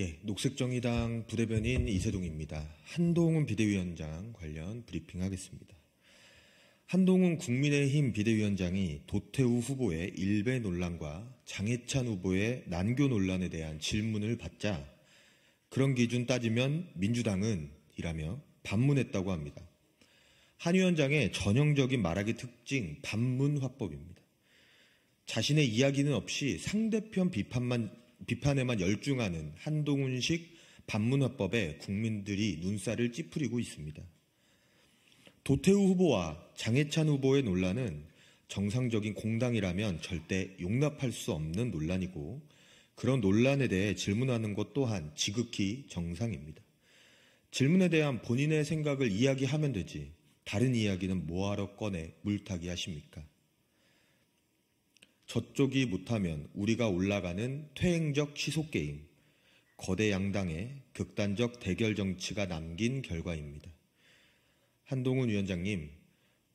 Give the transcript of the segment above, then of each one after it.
예, 녹색정의당 부대변인 이세동입니다. 한동훈 비대위원장 관련 브리핑하겠습니다. 한동훈 국민의힘 비대위원장이 도태우 후보의 일배 논란과 장해찬 후보의 난교 논란에 대한 질문을 받자 그런 기준 따지면 민주당은 이라며 반문했다고 합니다. 한 위원장의 전형적인 말하기 특징 반문 화법입니다. 자신의 이야기는 없이 상대편 비판만 비판에만 열중하는 한동훈식 반문화법에 국민들이 눈살을 찌푸리고 있습니다. 도태우 후보와 장해찬 후보의 논란은 정상적인 공당이라면 절대 용납할 수 없는 논란이고 그런 논란에 대해 질문하는 것 또한 지극히 정상입니다. 질문에 대한 본인의 생각을 이야기하면 되지 다른 이야기는 뭐하러 꺼내 물타기 하십니까? 저쪽이 못하면 우리가 올라가는 퇴행적 시속게임, 거대 양당의 극단적 대결 정치가 남긴 결과입니다. 한동훈 위원장님,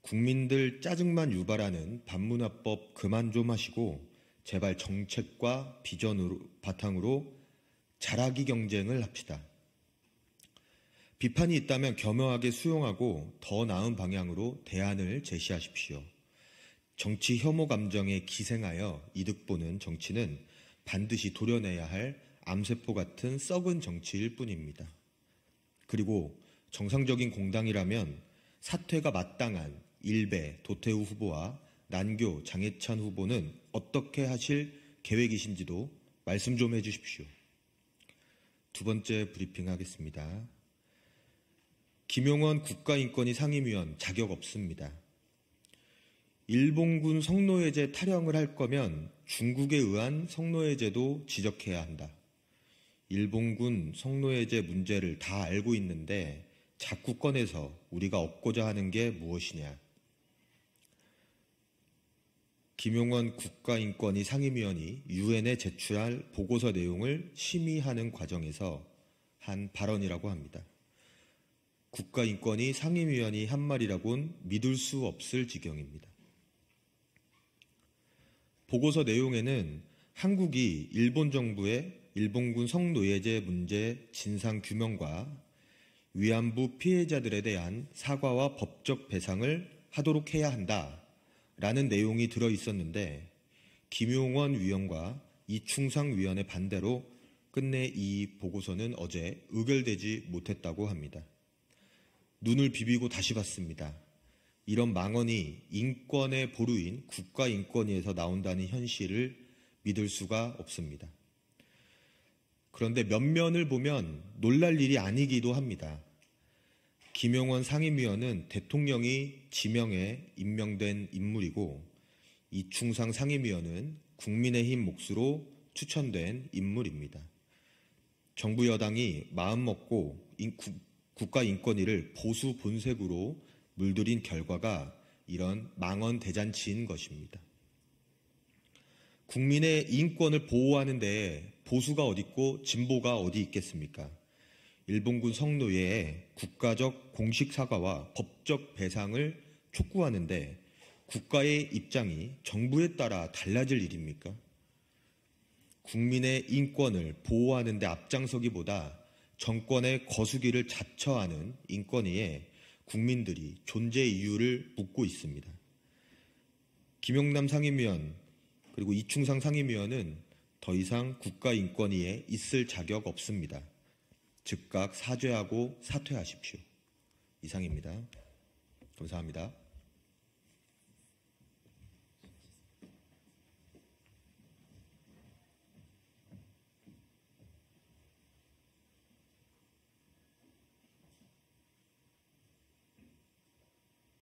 국민들 짜증만 유발하는 반문화법 그만 좀 하시고 제발 정책과 비전으로 바탕으로 자라기 경쟁을 합시다. 비판이 있다면 겸허하게 수용하고 더 나은 방향으로 대안을 제시하십시오. 정치 혐오 감정에 기생하여 이득 보는 정치는 반드시 도려내야 할 암세포 같은 썩은 정치일 뿐입니다. 그리고 정상적인 공당이라면 사퇴가 마땅한 일베 도태우 후보와 난교 장해찬 후보는 어떻게 하실 계획이신지도 말씀 좀 해주십시오. 두 번째 브리핑 하겠습니다. 김용원 국가인권위 상임위원 자격 없습니다. 일본군 성노예제 탈영을 할 거면 중국에 의한 성노예제도 지적해야 한다. 일본군 성노예제 문제를 다 알고 있는데 자꾸 꺼내서 우리가 얻고자 하는 게 무엇이냐. 김용원 국가인권위 상임위원이 유엔에 제출할 보고서 내용을 심의하는 과정에서 한 발언이라고 합니다. 국가인권위 상임위원이 한 말이라곤 믿을 수 없을 지경입니다. 보고서 내용에는 한국이 일본 정부의 일본군 성노예제 문제 진상 규명과 위안부 피해자들에 대한 사과와 법적 배상을 하도록 해야 한다. 라는 내용이 들어 있었는데, 김용원 위원과 이충상 위원의 반대로 끝내 이 보고서는 어제 의결되지 못했다고 합니다. 눈을 비비고 다시 봤습니다. 이런 망언이 인권의 보루인 국가인권위에서 나온다는 현실을 믿을 수가 없습니다. 그런데 몇 면을 보면 놀랄 일이 아니기도 합니다. 김용원 상임위원은 대통령이 지명에 임명된 인물이고 이충상 상임위원은 국민의힘 몫으로 추천된 인물입니다. 정부 여당이 마음먹고 국가인권위를 보수 본색으로 물들인 결과가 이런 망언 대잔치인 것입니다. 국민의 인권을 보호하는데 보수가 어디 있고 진보가 어디 있겠습니까? 일본군 성노예의 국가적 공식 사과와 법적 배상을 촉구하는데 국가의 입장이 정부에 따라 달라질 일입니까? 국민의 인권을 보호하는 데 앞장서기보다 정권의 거수기를 자처하는 인권위에 국민들이 존재 이유를 묻고 있습니다. 김용남 상임위원 그리고 이충상 상임위원은 더 이상 국가인권위에 있을 자격 없습니다. 즉각 사죄하고 사퇴하십시오. 이상입니다. 감사합니다.